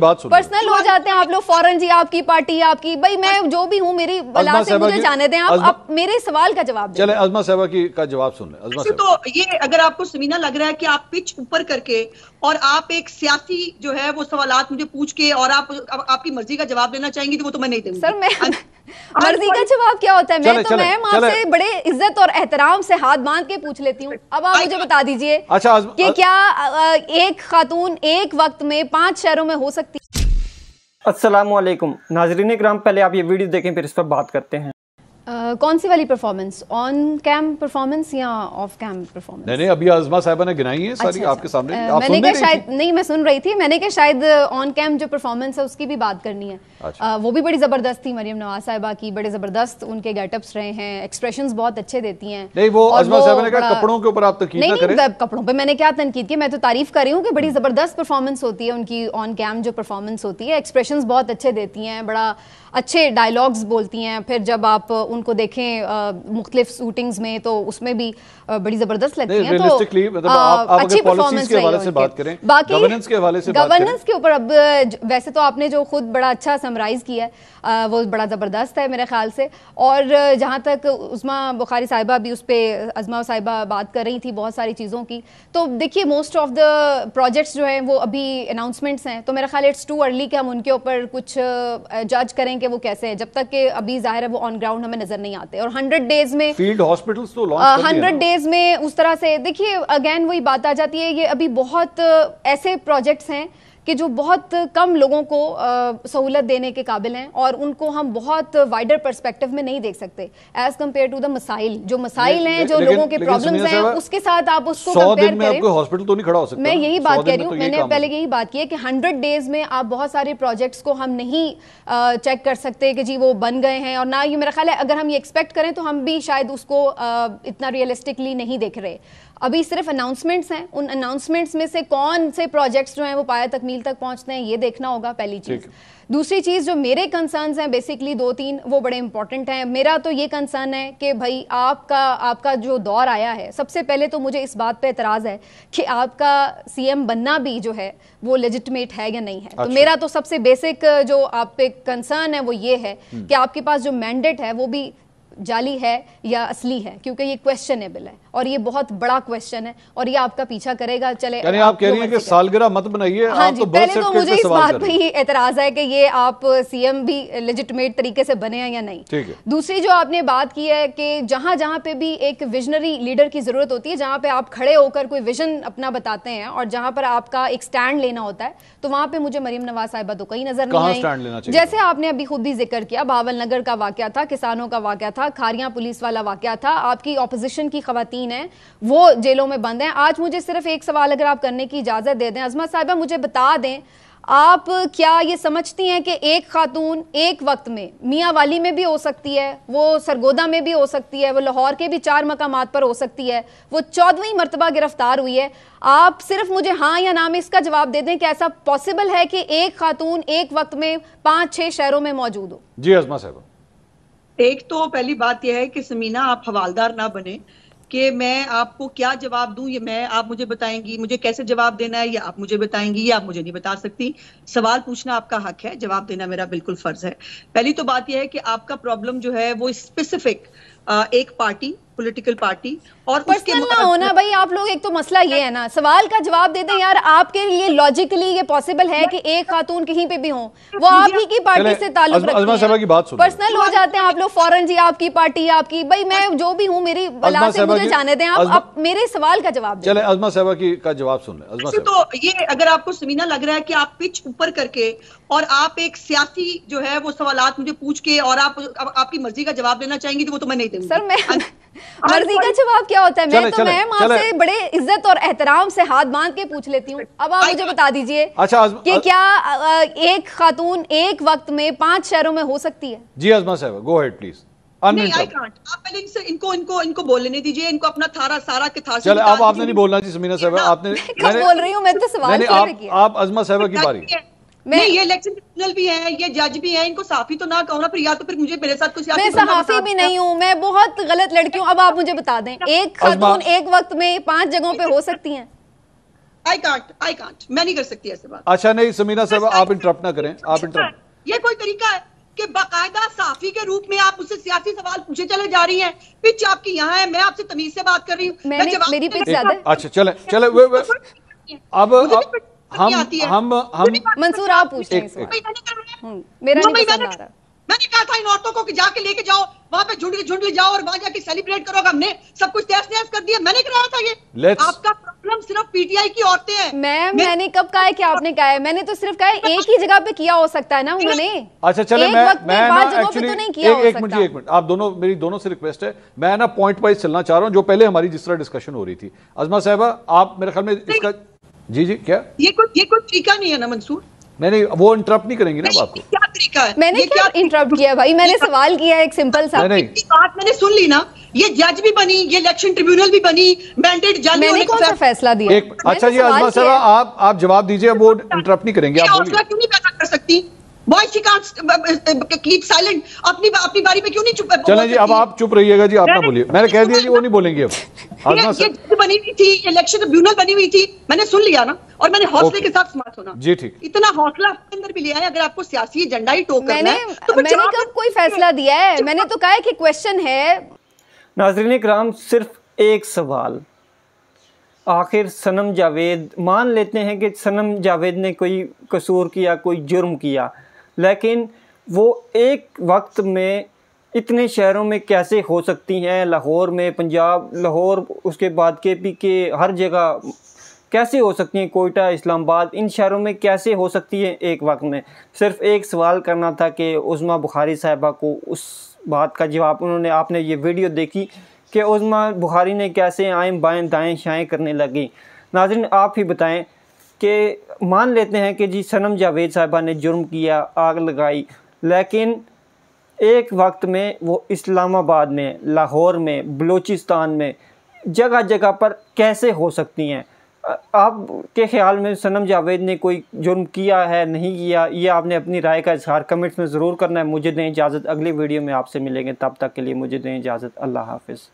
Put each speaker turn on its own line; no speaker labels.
Personal
हो जाते हैं आप लोग फॉरन जी आपकी पार्टी आपकी भाई मैं जो भी हूँ मेरी बला से मुझे
जाने दें आप, आप
मेरे सवाल का जवाब
चले
अजमा साहबा की का जवाब सुन लें
तो ये अगर
आपको समीना लग रहा है कि आप पिच ऊपर करके और आप एक सियासी जो है वो सवाल मुझे पूछ के और आप आपकी मर्जी का जवाब देना चाहेंगी तो वो तो मैं नहीं दूंगी सर मैं मर्जी का जवाब
क्या होता है मैं तो मैम आपसे बड़े इज्जत और एहतराम से हाथ बांध के पूछ लेती हूँ अब आप मुझे बता दीजिए अच्छा कि क्या एक खातून एक वक्त में पांच शहरों में हो सकती सकती
है असलम नाजरीन ग्राम पहले आप ये वीडियो देखें फिर इस पर बात करते हैं
Uh, कौन सी वाली परफॉर्मेंस ऑन कैम परफॉर्मेंस या ऑफ कैम परफॉर्मेंस
नहीं नहीं अभी
आजमा साहबा ने गिनाई है सारी अच्छा, आपके अच्छा। सामने आप मैंने कहा शायद
नहीं मैं सुन रही थी मैंने कहा शायद ऑन कैम जो परफॉर्मेंस है उसकी भी बात करनी है अच्छा। uh, वो भी बड़ी जबरदस्त थी मरियम नवाज साहिबा की बड़े जबरदस्त उनके गेटअप्स रहे हैं एक्सप्रेशन बहुत अच्छे देती है नहीं
वो आजमा साहबा ने कहा कपड़ों के ऊपर आप तक नहीं
कपड़ों पर मैंने क्या तनकीद की मैं तो तारीफ कर रही हूँ कि बड़ी हम्म। जबरदस्त परफॉर्मेंस होती है उनकी ऑन कैम जो परफॉर्मेंस होती है एक्सप्रेशन बहुत अच्छे देती हैं बड़ा अच्छे डायलॉग्स बोलती हैं फिर जब आप उनको देखें मुख्तलिफ शूटिंग्स में तो उसमें भी बड़ी जबरदस्त लगती है तो मतलब अच्छी परफॉर्मेंस के हवाले से बात करें बाकी गवर्नेंस के
हवाले से गवर्नेंस
के ऊपर अब वैसे तो आपने जो खुद बड़ा अच्छा समराइज किया है वो बड़ा ज़बरदस्त है मेरे ख्याल से और जहाँ तक उस्मा बुखारी साहिबा भी उस पर अजमा साहिबा बात कर रही थी बहुत सारी चीज़ों की तो देखिए मोस्ट ऑफ द प्रोजेक्ट्स जो हैं वो अभी अनाउंसमेंट्स हैं तो मेरा ख्याल इट्स टू अर्ली कि हम उनके ऊपर कुछ जज करें कि वो कैसे हैं जब तक कि अभी ज़ाहिर है वो ऑन ग्राउंड हमें नजर नहीं आते और हंड्रेड डेज में फील्ड
हॉस्पिटल तो हंड्रेड डेज
में उस तरह से देखिए अगेन वही बात आ जाती है ये अभी बहुत ऐसे प्रोजेक्ट्स हैं कि जो बहुत कम लोगों को सहूलत देने के काबिल हैं और उनको हम बहुत वाइडर परस्पेक्टिव में नहीं देख सकते एज कम्पेयर टू द मसाइल जो मसाइल हैं जो लोगों के प्रॉब्लम्स हैं उसके साथ आप उसको करें हॉस्पिटल
तो नहीं खड़ा हो सकता मैं यही बात कह रही हूँ तो मैंने पहले यही
बात की है कि हंड्रेड डेज में आप बहुत सारे प्रोजेक्ट्स को हम नहीं चेक कर सकते कि जी वो बन गए हैं और ना ये मेरा ख्याल है अगर हम ये एक्सपेक्ट करें तो हम भी शायद उसको इतना रियलिस्टिकली नहीं देख रहे अभी सिर्फ अनाउंसमेंट्स हैं उन अनाउंसमेंट्स में से कौन से प्रोजेक्ट्स जो हैं वो पाया तकमील मील तक पहुंचते हैं ये देखना होगा पहली चीज दूसरी चीज जो मेरे कंसर्न हैं बेसिकली दो तीन वो बड़े इंपॉर्टेंट हैं मेरा तो ये कंसर्न है कि भाई आपका आपका जो दौर आया है सबसे पहले तो मुझे इस बात पे एतराज़ है कि आपका सीएम बनना भी जो है वो लेजिटमेट है या नहीं है तो अच्छा। तो मेरा तो सबसे बेसिक जो आप पे कंसर्न है वो ये है हम्म। कि आपके पास जो मैंडेट है वो भी जाली है या असली है क्योंकि ये क्वेश्चनेबल है और ये बहुत बड़ा क्वेश्चन है और ये आपका पीछा करेगा चले यानी आप कह रही हैं कि
सालगिरह मत बनाइए हाँ जी तो पहले तो मुझे इस बात पे ही
एतराज है कि ये आप सीएम भी लेजिटमेट तरीके से बने हैं या नहीं दूसरी जो आपने बात की है कि जहां जहां पे भी एक विजनरी लीडर की जरूरत होती है जहां पे आप खड़े होकर कोई विजन अपना बताते हैं और जहां पर आपका एक स्टैंड लेना होता है तो वहां पर मुझे मरीम नवाज साहिबा तो कहीं नजर नहीं आई जैसे आपने अभी खुद ही जिक्र किया बावल नगर का वाक्य था किसानों का वाक्य था था खारिया पुलिस वाला वाक्य था आपकी ऑपोजिशन की खातन है वो जेलों में बंद हैं आज मुझे सिर्फ एक सवाल अगर आप करने की इजाज़त दे दें अजमत साहबा मुझे बता दें आप क्या ये समझती हैं कि एक खातून एक वक्त में मियाँ वाली में भी हो सकती है वो सरगोदा में भी हो सकती है वो लाहौर के भी चार मकाम पर हो सकती है वो चौदहवीं मरतबा गिरफ्तार हुई है आप सिर्फ मुझे हाँ या ना में इसका जवाब दे दें कि ऐसा पॉसिबल है कि एक खातून एक वक्त में पाँच छः शहरों में मौजूद हो
जी अजमा साहब
एक तो
पहली बात यह है कि समीना आप हवालदार ना बने कि मैं आपको क्या जवाब दूं ये मैं आप मुझे बताएंगी मुझे कैसे जवाब देना है ये आप मुझे बताएंगी या आप मुझे नहीं बता सकती सवाल पूछना आपका हक है जवाब देना मेरा बिल्कुल फर्ज है पहली तो बात यह है कि आपका प्रॉब्लम जो है वो स्पेसिफिक एक पार्टी पॉलिटिकल पार्टी और उसके ना ना भाई
आप लोग एक तो मसला ये है ना सवाल का जवाब देते हैं यार आपके लिए लॉजिकली ये पॉसिबल है कि एक खातून कहीं पे भी हो वो आप ही की पार्टी से ताल्लुक रखते हैं की बात पर्सनल हो जाते हैं आप लोग फॉरन जी आपकी पार्टी आपकी भाई मैं जो भी हूँ मेरी बला से मुझे जाने दें आप मेरे सवाल का जवाब चले
अजमा साहबा की का जवाब सुन ले
तो ये अगर आपको समीना लग रहा है की आप पिच ऊपर करके
और आप एक सियासी जो है वो सवाल मुझे पूछ के और आपकी मर्जी का जवाब देना
चाहेंगे तो वो तो मैं नहीं दूंगी सर मैं मर्जी का जवाब क्या होता है मैं तो मैम आपसे बड़े इज्जत और एहतराम से हाथ बांध के पूछ लेती हूँ अब आप मुझे बता दीजिए अच्छा कि क्या एक खातून एक वक्त में पांच शहरों में हो सकती है
जी अजमा साहब गो हेड प्लीज नहीं आई
आप पहले इनसे इनको इनको इनको बोलने दीजिए इनको अपना थारा सारा के थारा
चले अब आपने नहीं
बोलना जी समीना साहब आपने बोल रही हूँ मैं तो सवाल आप अजमा साहब की बारी
मैं ये इलेक्शन ट्रिब्यूनल भी है ये जज भी है इनको साफी तो ना कहो ना फिर या तो फिर मुझे मेरे साथ कुछ मैं सहाफी भी
नहीं हूँ मैं बहुत गलत लड़की हूँ अब आप मुझे बता दें अच्छा। एक खातून एक वक्त में पांच जगहों पे हो सकती हैं आई कांट आई कांट मैं नहीं कर सकती ऐसे बात
अच्छा नहीं समीना साहब आप इंटरप्ट ना करें आप इंटरप्ट
ये कोई तरीका है कि बाकायदा साफी के रूप में आप उससे सियासी सवाल पूछे चले जा रही हैं पिच आपकी यहाँ है मैं आपसे तमीज से बात कर रही हूँ
अच्छा चले चले अब हम हम हम मंसूर आप पूछ
रहे हैं हम्म, मेरा नहीं मैंने कहा था इन औरतों को कि जाके लेके जाओ वहां पे झुंड झुंड जाओ और वहां जाके सेलिब्रेट करो हमने सब कुछ तहस नहस कर दिया मैंने कहा था ये Let's... आपका
प्रॉब्लम सिर्फ पीटीआई की औरतें हैं मैम मैं... मैंने कब कहा है कि आपने कहा है मैंने तो सिर्फ कहा है एक ही जगह पे किया हो सकता है ना उन्होंने
अच्छा चले मैं मैं ना एक्चुअली तो एक, एक मिनट एक मिनट आप दोनों मेरी दोनों से रिक्वेस्ट है मैं ना पॉइंट वाइज चलना चाह रहा हूँ जो पहले हमारी जिस तरह डिस्कशन हो रही थी अजमा साहबा आप मेरे ख्याल में इसका जी जी क्या
ये कोई ये कोई तरीका नहीं है ना मंसूर
नहीं नहीं वो इंटरप्ट नहीं करेंगे ना आपको क्या
तरीका है मैंने क्या, इंटरप्ट किया भाई मैंने सवाल किया एक सिंपल सा नहीं, नहीं। बात मैंने सुन ली ना ये जज भी बनी ये इलेक्शन ट्रिब्यूनल भी बनी मैंडेट जज मैंने कौन सा फैसला दिया एक अच्छा जी आजमा साहब
आप आप जवाब दीजिए वो इंटरप्ट नहीं करेंगे आप बोलिए
क्यों नहीं पैदा कर सकती Why she can't uh, uh, uh, keep silent? अपनी अपनी बारी में क्यों नहीं चुप जी अब आप चुप
रहिएगा जी आप ना बोलिए मैंने कह तो दिया जी वो नहीं बोलेंगे अब ये,
बनी हुई थी इलेक्शन ट्रिब्यूनल बनी हुई थी मैंने सुन लिया ना और मैंने हौसले के साथ स्मार्ट होना जी ठीक इतना हौसला आपके अंदर
भी लिया है अगर आपको सियासी एजेंडा ही टोक तो मैंने कब कोई फैसला दिया है मैंने तो कहा कि क्वेश्चन है
नाजरीन कराम सिर्फ एक सवाल आखिर सनम जावेद मान लेते हैं कि सनम जावेद ने कोई कसूर किया कोई जुर्म किया लेकिन वो एक वक्त में इतने शहरों में कैसे हो सकती हैं लाहौर में पंजाब लाहौर उसके बाद के पी के हर जगह कैसे हो सकती हैं कोयटा इस्लामाबाद इन शहरों में कैसे हो सकती है एक वक्त में सिर्फ एक सवाल करना था कि उज़मा बुखारी साहबा को उस बात का जवाब उन्होंने आपने ये वीडियो देखी कि उज़मा बुखारी ने कैसे आएँ बाएँ दाएँ शाएँ करने लगी नाजिन आप ही बताएँ कि मान लेते हैं कि जी सनम जावेद साहबा ने जुर्म किया आग लगाई लेकिन एक वक्त में वो इस्लामाबाद में लाहौर में बलूचिस्तान में जगह जगह पर कैसे हो सकती हैं आप के ख्याल में सनम जावेद ने कोई जुर्म किया है नहीं किया ये आपने अपनी राय का इजहार कमेंट्स में ज़रूर करना है मुझे दें इजाज़त अगली वीडियो में आपसे मिलेंगे तब तक के लिए मुझे दें इजाज़त अल्लाह हाफिज़